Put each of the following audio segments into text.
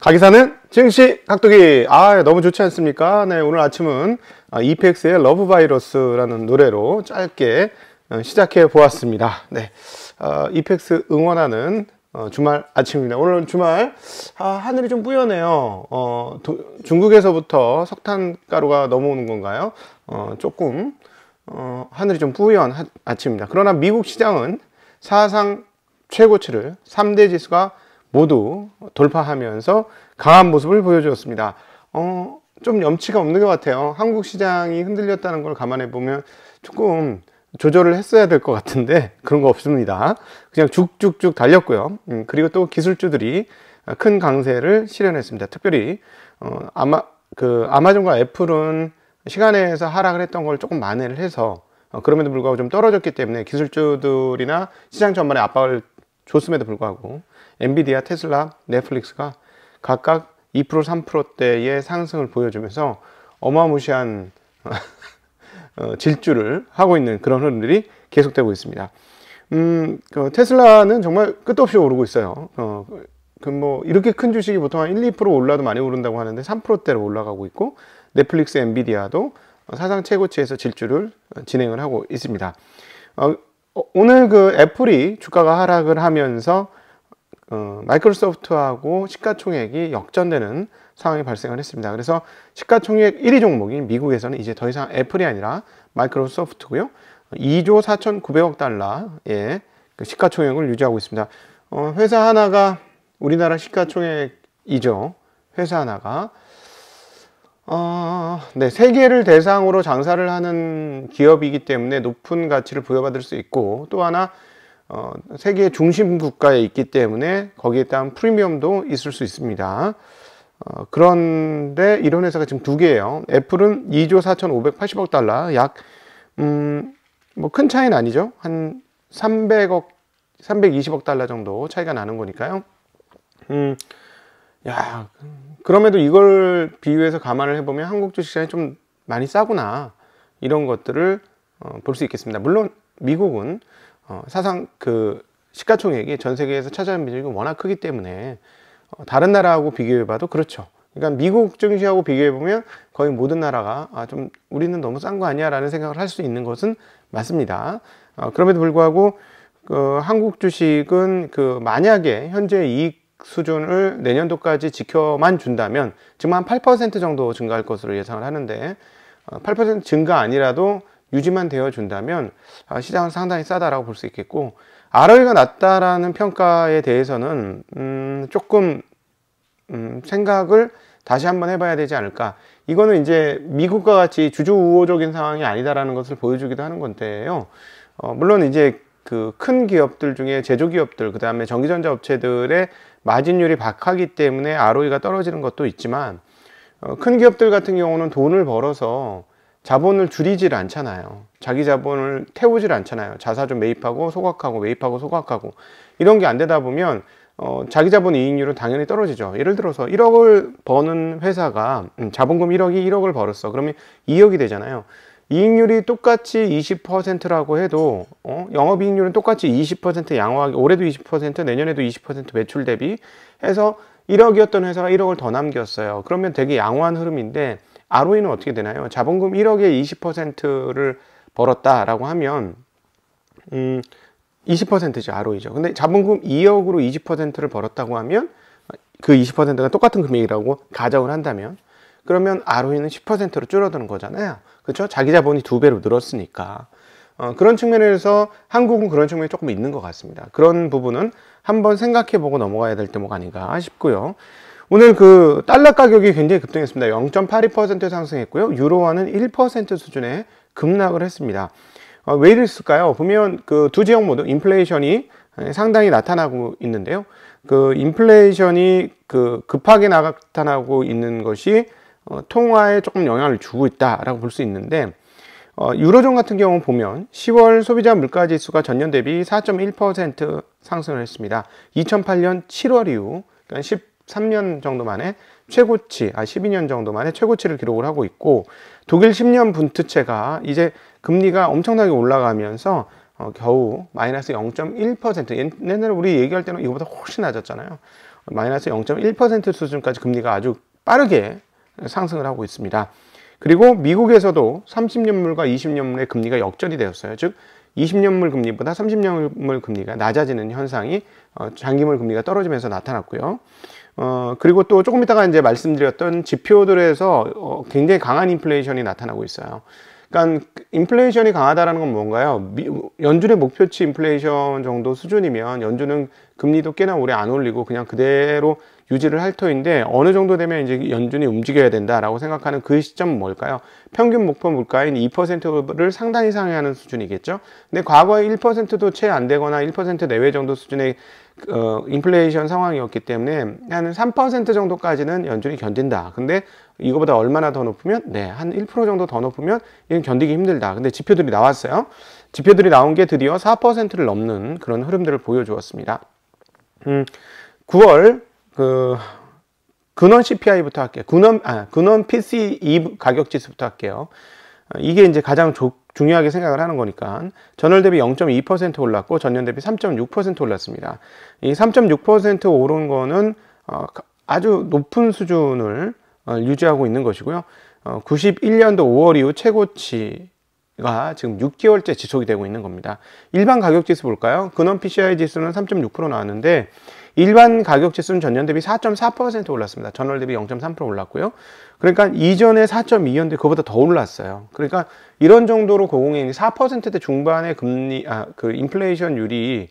가기사는 증시 각도기 아 예, 너무 좋지 않습니까 네 오늘 아침은 아, 이펙스의 러브 바이러스라는 노래로 짧게 어, 시작해 보았습니다 네 어, 이펙스 x 응원하는 어, 주말 아침입니다 오늘 주말 아, 하늘이 좀 뿌연해요 어, 도, 중국에서부터 석탄가루가 넘어오는 건가요 어, 조금 어, 하늘이 좀 뿌연 하, 아침입니다 그러나 미국 시장은 사상 최고치를 3대 지수가 모두 돌파하면서 강한 모습을 보여주었습니다. 어, 좀 염치가 없는 것 같아요. 한국 시장이 흔들렸다는 걸 감안해 보면 조금 조절을 했어야 될 것 같은데 그런 거 없습니다. 그냥 쭉쭉쭉 달렸고요. 음, 그리고 또 기술주들이 큰 강세를 실현했습니다. 특별히 어, 아마 그 아마존과 애플은 시간에서 하락을 했던 걸 조금 만회를 해서 어, 그럼에도 불구하고 좀 떨어졌기 때문에 기술주들이나 시장 전반에 압박을 줬음에도 불구하고 엔비디아, 테슬라, 넷플릭스가 각각 2% 3%대의 상승을 보여주면서 어마무시한 어, 질주를 하고 있는 그런 흐름들이 계속되고 있습니다. 음, 그 테슬라는 정말 끝도 없이 오르고 있어요. 어, 그뭐 이렇게 큰 주식이 보통 한 1, 2% 올라도 많이 오른다고 하는데 3%대로 올라가고 있고 넷플릭스, 엔비디아도 사상 최고치에서 질주를 진행을 하고 있습니다. 어, 어 오늘 그 애플이 주가가 하락을 하면서 어, 마이크로소프트하고 시가총액이 역전되는 상황이 발생을 했습니다. 그래서 시가총액 1위 종목인 미국에서는 이제 더 이상 애플이 아니라 마이크로소프트고요. 2조 4,900억 달러의 그 시가총액을 유지하고 있습니다. 어, 회사 하나가 우리나라 시가총액이죠. 회사 하나가 어, 네, 세계를 대상으로 장사를 하는 기업이기 때문에 높은 가치를 부여받을 수 있고 또 하나 어, 세계 중심 국가에 있기 때문에 거기에 대한 프리미엄도 있을 수 있습니다. 어, 그런데 이런 회사가 지금 두 개예요. 애플은 2조 4,580억 달러, 약, 음, 뭐 큰 차이는 아니죠. 한 300억, 320억 달러 정도 차이가 나는 거니까요. 음, 야, 그럼에도 이걸 비유해서 감안을 해보면 한국 주식시장이 좀 많이 싸구나. 이런 것들을 어, 볼수 있겠습니다. 물론 미국은 어, 사상 그 시가총액이 전 세계에서 차지하는 비중이 워낙 크기 때문에 어, 다른 나라하고 비교해봐도 그렇죠. 그러니까 미국 증시하고 비교해보면 거의 모든 나라가 아, 좀 우리는 너무 싼 거 아니야 라는 생각을 할 수 있는 것은 맞습니다. 어, 그럼에도 불구하고 그 한국 주식은 그 만약에 현재 이익 수준을 내년도까지 지켜만 준다면 지금 한 8% 정도 증가할 것으로 예상을 하는데 8% 어, 증가 아니라도 유지만 되어준다면 아, 시장은 상당히 싸다라고 볼 수 있겠고 ROE가 낮다라는 평가에 대해서는 음, 조금 음, 생각을 다시 한번 해봐야 되지 않을까 이거는 이제 미국과 같이 주주 우호적인 상황이 아니다라는 것을 보여주기도 하는 건데요 어, 물론 이제 그 큰 기업들 중에 제조기업들 그 다음에 전기전자 업체들의 마진율이 박하기 때문에 ROE가 떨어지는 것도 있지만 어, 큰 기업들 같은 경우는 돈을 벌어서 자본을 줄이질 않잖아요. 자기 자본을 태우질 않잖아요. 자사 좀 매입하고 소각하고 매입하고 소각하고 이런 게 안 되다 보면 어, 자기 자본 이익률은 당연히 떨어지죠. 예를 들어서 1억을 버는 회사가 음, 자본금 1억이 1억을 벌었어. 그러면 2억이 되잖아요. 이익률이 똑같이 20%라고 해도 어? 영업이익률은 똑같이 20% 양호하게 올해도 20% 내년에도 20% 매출 대비 해서 1억이었던 회사가 1억을 더 남겼어요. 그러면 되게 양호한 흐름인데 ROE는 어떻게 되나요? 자본금 1억에 20%를 벌었다라고 하면 음 20%죠 ROE죠. 근데 자본금 2억으로 20%를 벌었다고 하면 그 20%가 똑같은 금액이라고 가정을 한다면 그러면 ROE는 10%로 줄어드는 거잖아요. 그렇죠? 자기 자본이 두 배로 늘었으니까. 어, 그런 측면에서 한국은 그런 측면이 조금 있는 것 같습니다. 그런 부분은 한번 생각해 보고 넘어가야 될 대목 아닌가 싶고요. 오늘 그 달러 가격이 굉장히 급등했습니다. 0.82% 상승했고요. 유로화는 1% 수준의 급락을 했습니다. 어, 왜 이랬을까요? 보면 그 두 지역 모두 인플레이션이 상당히 나타나고 있는데요. 그 인플레이션이 그 급하게 나타나고 있는 것이 어, 통화에 조금 영향을 주고 있다라고 볼 수 있는데 어, 유로존 같은 경우 보면 10월 소비자 물가 지수가 전년 대비 4.1% 상승을 했습니다. 2008년 7월 이후 그러니까 10 13년 정도 만에 최고치, 아 12년 정도 만에 최고치를 기록을 하고 있고 독일 10년 분투체가 이제 금리가 엄청나게 올라가면서 어, 겨우 마이너스 0.1% 옛날에 우리 얘기할 때는 이거보다 훨씬 낮았잖아요. 마이너스 0.1% 수준까지 금리가 아주 빠르게 상승을 하고 있습니다. 그리고 미국에서도 30년물과 20년물의 금리가 역전이 되었어요. 즉 20년물 금리보다 30년물 금리가 낮아지는 현상이 어, 장기물 금리가 떨어지면서 나타났고요. 어, 그리고 또 조금 이따가 이제 말씀드렸던 지표들에서 어, 굉장히 강한 인플레이션이 나타나고 있어요. 그러니까 인플레이션이 강하다라는 건 뭔가요? 미, 연준의 목표치 인플레이션 정도 수준이면 연준은 금리도 꽤나 오래 안 올리고 그냥 그대로 유지를 할 터인데 어느 정도 되면 이제 연준이 움직여야 된다라고 생각하는 그 시점은 뭘까요? 평균 목표 물가인 2%를 상당 히상회 하는 수준이겠죠. 근데 과거에 1%도 채 안 되거나 1% 내외 정도 수준의 어, 인플레이션 상황이었기 때문에 한3% 정도까지는 연준이 견딘다. 근데 이거보다 얼마나 더 높으면 네, 한 1% 정도 더 높으면 이건 견디기 힘들다. 근데 지표들이 나왔어요. 지표들이 나온 게 드디어 4%를 넘는 그런 흐름들을 보여주었습니다. 음, 9월 그 근원 CPI부터 할게요. 근원 아 근원 PCE 가격 지수부터 할게요. 어, 이게 이제 가장 조, 중요하게 생각을 하는 거니까 전월 대비 0.2% 올랐고 전년 대비 3.6% 올랐습니다. 이 3.6% 오른 거는 어, 아주 높은 수준을 어, 유지하고 있는 것이고요. 어, 91년도 5월 이후 최고치 가 지금 6개월째 지속이 되고 있는 겁니다. 일반 가격 지수 볼까요? 근원 PCI 지수는 3.6% 나왔는데 일반 가격 지수는 전년 대비 4.4% 올랐습니다. 전월 대비 0.3% 올랐고요. 그러니까 이전에 4.2였는데 그보다 더 올랐어요. 그러니까 이런 정도로 고공행이 4%대 중반의 금리 아 그 인플레이션율이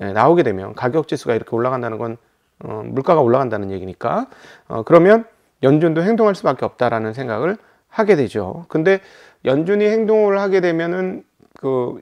예, 나오게 되면 가격 지수가 이렇게 올라간다는 건 어, 물가가 올라간다는 얘기니까 어, 그러면 연준도 행동할 수밖에 없다라는 생각을 하게 되죠. 근데 연준이 행동을 하게 되면은 그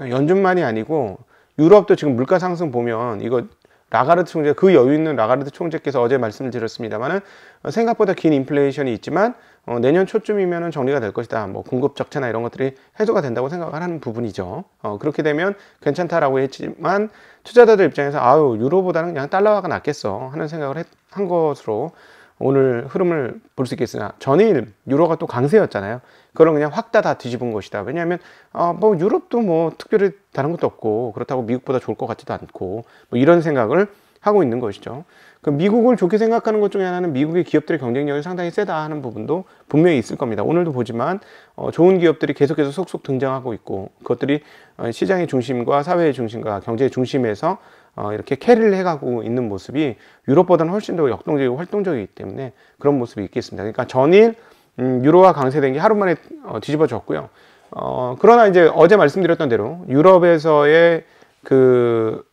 연준만이 아니고 유럽도 지금 물가 상승 보면 이거 라가르트 총재 그 여유 있는 라가르트 총재께서 어제 말씀을 드렸습니다만은 생각보다 긴 인플레이션이 있지만 어, 내년 초쯤이면 은 정리가 될 것이다. 뭐 공급 적체나 이런 것들이 해소가 된다고 생각을 하는 부분이죠. 어, 그렇게 되면 괜찮다라고 했지만 투자자들 입장에서 아유 유로보다는 그냥 달러화가 낫겠어 하는 생각을 했, 한 것으로 오늘 흐름을 볼 수 있겠으나 전일 유로가 또 강세였잖아요. 그걸 그냥 확다다 뒤집은 것이다. 왜냐하면 어, 뭐 유럽도 뭐 특별히 다른 것도 없고 그렇다고 미국보다 좋을 것 같지도 않고 뭐 이런 생각을 하고 있는 것이죠. 그 미국을 좋게 생각하는 것 중에 하나는 미국의 기업들의 경쟁력이 상당히 세다 하는 부분도 분명히 있을 겁니다. 오늘도 보지만 어, 좋은 기업들이 계속해서 속속 등장하고 있고 그것들이 어, 시장의 중심과 사회의 중심과 경제의 중심에서 어, 이렇게 캐리를 해가고 있는 모습이 유럽보다는 훨씬 더 역동적이고 활동적이기 때문에 그런 모습이 있겠습니다. 그러니까 전일 음, 유로화 강세된 게 하루 만에 어, 뒤집어졌고요. 어, 그러나 이제 어제 말씀드렸던 대로 유럽에서의 그,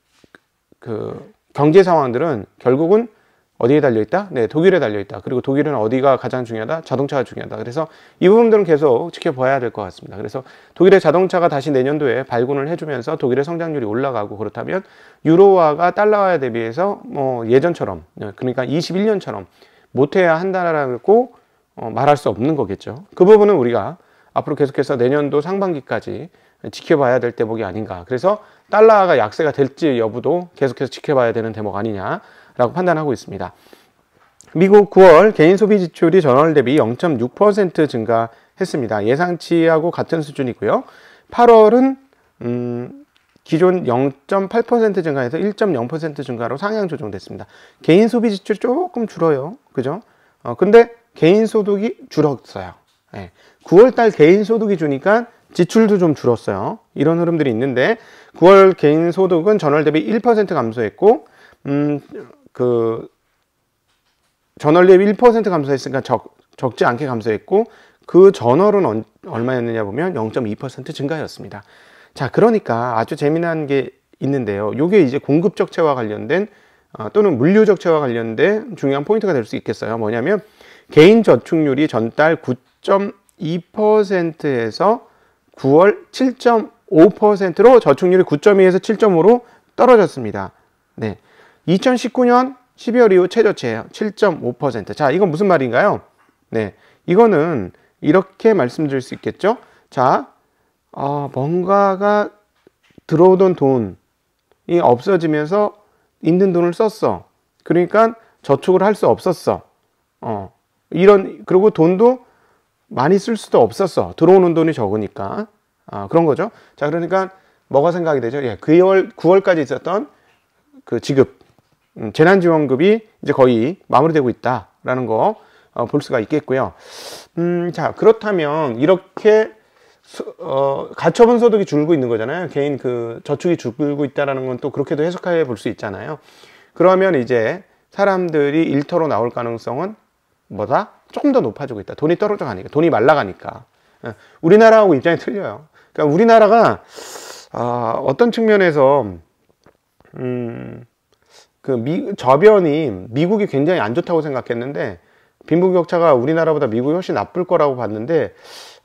그 경제 상황들은 결국은 어디에 달려있다? 네, 독일에 달려있다. 그리고 독일은 어디가 가장 중요하다? 자동차가 중요하다. 그래서 이 부분들은 계속 지켜봐야 될 것 같습니다. 그래서 독일의 자동차가 다시 내년도에 발군을 해주면서 독일의 성장률이 올라가고 그렇다면 유로화가 달러화에 대비해서 뭐 예전처럼, 네, 그러니까 21년처럼 못해야 한다라고 어, 말할 수 없는 거겠죠. 그 부분은 우리가 앞으로 계속해서 내년도 상반기까지 지켜봐야 될 대목이 아닌가. 그래서 달러가 약세가 될지 여부도 계속해서 지켜봐야 되는 대목 아니냐. 라고 판단하고 있습니다. 미국 9월 개인 소비 지출이 전월 대비 0.6% 증가했습니다. 예상치하고 같은 수준이고요. 8월은 음, 기존 0.8% 증가에서 1.0% 증가로 상향 조정됐습니다. 개인 소비 지출 이 조금 줄어요. 그죠? 어, 근데 개인 소득이 줄었어요. 예. 9월달 개인 소득이 주니까 지출도 좀 줄었어요. 이런 흐름들이 있는데 9월 개인 소득은 전월 대비 1% 감소했고 음, 그 저널리의 1% 감소했으니까 적, 적지 않게 감소했고 그 저널은 언, 얼마였느냐 보면 0.2% 증가였습니다. 자 그러니까 아주 재미난 게 있는데요. 이게 이제 공급 적체와 관련된 어, 또는 물류 적체와 관련된 중요한 포인트가 될 수 있겠어요. 뭐냐면 개인 저축률이 전달 9.2%에서 9월 7.5%로 저축률이 9.2에서 7.5로 떨어졌습니다. 네. 2019년 12월 이후 최저치예요. 7.5%. 자, 이건 무슨 말인가요? 네. 이거는 이렇게 말씀드릴 수 있겠죠? 자, 어, 뭔가가 들어오던 돈이 없어지면서 있는 돈을 썼어. 그러니까 저축을 할 수 없었어. 어, 이런, 그리고 돈도 많이 쓸 수도 없었어. 들어오는 돈이 적으니까. 아, 그런 거죠. 자, 그러니까 뭐가 생각이 되죠? 예, 9월, 9월까지 있었던 그 지급. 음, 재난지원금이 이제 거의 마무리되고 있다라는 거볼 어, 수가 있겠고요. 음, 자 그렇다면 이렇게 어, 가처분 소득이 줄고 있는 거잖아요. 개인 그 저축이 줄고 있다라는 건 또 그렇게도 해석해 볼 수 있잖아요. 그러면 이제 사람들이 일터로 나올 가능성은 뭐다? 조금 더 높아지고 있다. 돈이 떨어져 가니까, 돈이 말라가니까. 예, 우리나라하고 입장이 틀려요. 그러니까 우리나라가 어, 어떤 측면에서 음, 그 미, 저변이 미국이 굉장히 안 좋다고 생각했는데 빈부격차가 우리나라보다 미국이 훨씬 나쁠 거라고 봤는데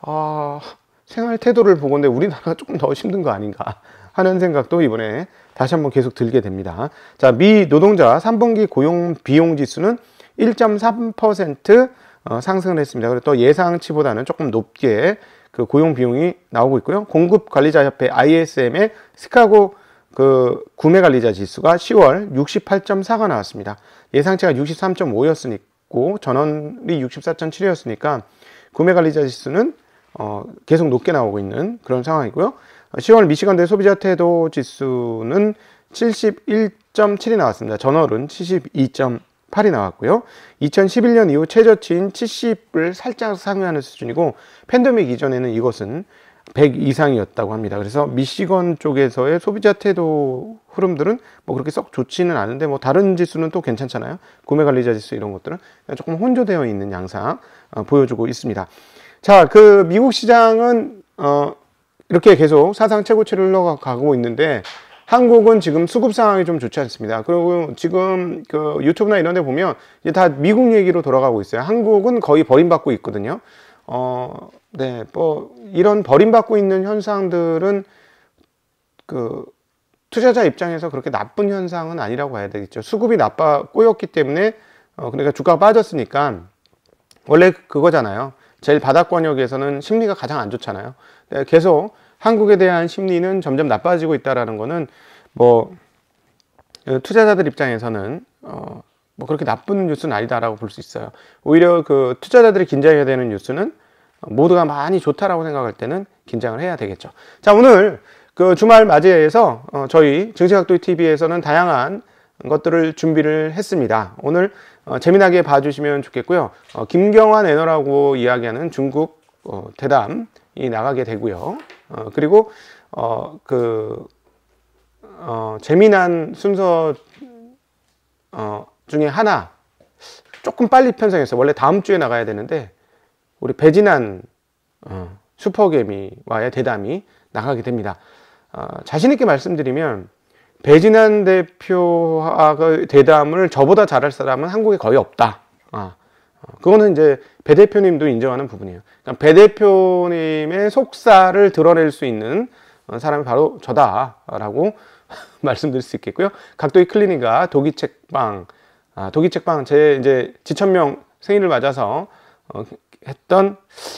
아, 생활 태도를 보건데 우리나라가 조금 더 힘든 거 아닌가 하는 생각도 이번에 다시 한번 계속 들게 됩니다. 자, 미 노동자 3분기 고용 비용 지수는 1.3% 어, 상승을 했습니다. 그리고 또 예상치보다는 조금 높게 그 고용 비용이 나오고 있고요. 공급 관리자 협회 ISM의 시카고 그 구매 관리자 지수가 10월 68.4가 나왔습니다. 예상치가 63.5였으니까 전원이 64.7이었으니까 구매 관리자 지수는 어, 계속 높게 나오고 있는 그런 상황이고요. 10월 미시간대 소비자 태도 지수는 71.7이 나왔습니다. 전월은 72.8이 나왔고요. 2011년 이후 최저치인 70을 살짝 상회하는 수준이고 팬데믹 이전에는 이것은 100 이상이었다고 합니다. 그래서 미시건 쪽에서의 소비자 태도 흐름들은 뭐 그렇게 썩 좋지는 않은데 뭐 다른 지수는 또 괜찮잖아요. 구매 관리자 지수 이런 것들은 조금 혼조되어 있는 양상 어, 보여주고 있습니다. 자, 그 미국 시장은 어 이렇게 계속 사상 최고치를 흘러가고 있는데 한국은 지금 수급 상황이 좀 좋지 않습니다. 그리고 지금 그 유튜브나 이런 데 보면 이제 다 미국 얘기로 돌아가고 있어요. 한국은 거의 버림받고 있거든요. 어, 네, 뭐 이런 버림받고 있는 현상들은 그 투자자 입장에서 그렇게 나쁜 현상은 아니라고 봐야 되겠죠. 수급이 나빠 꼬였기 때문에 어 그러니까 주가가 빠졌으니까 원래 그거잖아요. 제일 바닥 권역에서는 심리가 가장 안 좋잖아요. 네, 계속 한국에 대한 심리는 점점 나빠지고 있다라는 거는 뭐 투자자들 입장에서는 어 뭐 그렇게 나쁜 뉴스는 아니다라고 볼 수 있어요. 오히려 그 투자자들이 긴장해야 되는 뉴스는 모두가 많이 좋다라고 생각할 때는 긴장을 해야 되겠죠. 자, 오늘 그 주말 맞이해서 어, 저희 증시각도 TV에서는 다양한 것들을 준비를 했습니다. 오늘 어, 재미나게 봐주시면 좋겠고요. 어, 김경환 애너라고 이야기하는 중국 어, 대담이 나가게 되고요. 어, 그리고 그 재미난 순서 중에 하나 조금 빨리 편성했어요. 원래 다음 주에 나가야 되는데 우리 배진한 어, 슈퍼개미와의 대담이 나가게 됩니다. 어, 자신있게 말씀드리면 배진한 대표와의 대담을 저보다 잘할 사람은 한국에 거의 없다. 아, 어, 그거는 이제 배 대표님도 인정하는 부분이에요. 그러니까 배 대표님의 속사를 드러낼 수 있는 어, 사람이 바로 저다라고 말씀드릴 수 있겠고요. 각도의 클리닉과 독일 책방, 아, 독일 책방 제 이제 지천명 생일을 맞아서 어, 했던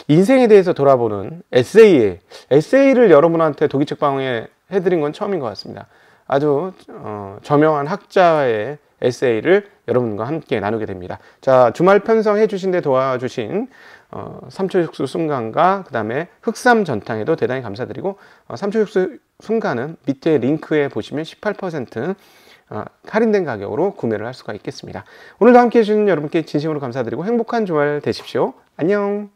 인생에 대해서 돌아보는 에세이에 에세이를 여러분한테 독일책 방에 해드린 건 처음인 것 같습니다. 아주 어, 저명한 학자의 에세이를 여러분과 함께 나누게 됩니다. 자 주말 편성해 주신데 도와주신 어, 삼초육수 순간과 그 다음에 흑삼 전탕에도 대단히 감사드리고 어, 삼초육수 순간은 밑에 링크에 보시면 18% 어, 할인된 가격으로 구매를 할 수가 있겠습니다. 오늘도 함께 해주신 여러분께 진심으로 감사드리고 행복한 주말 되십시오. 안녕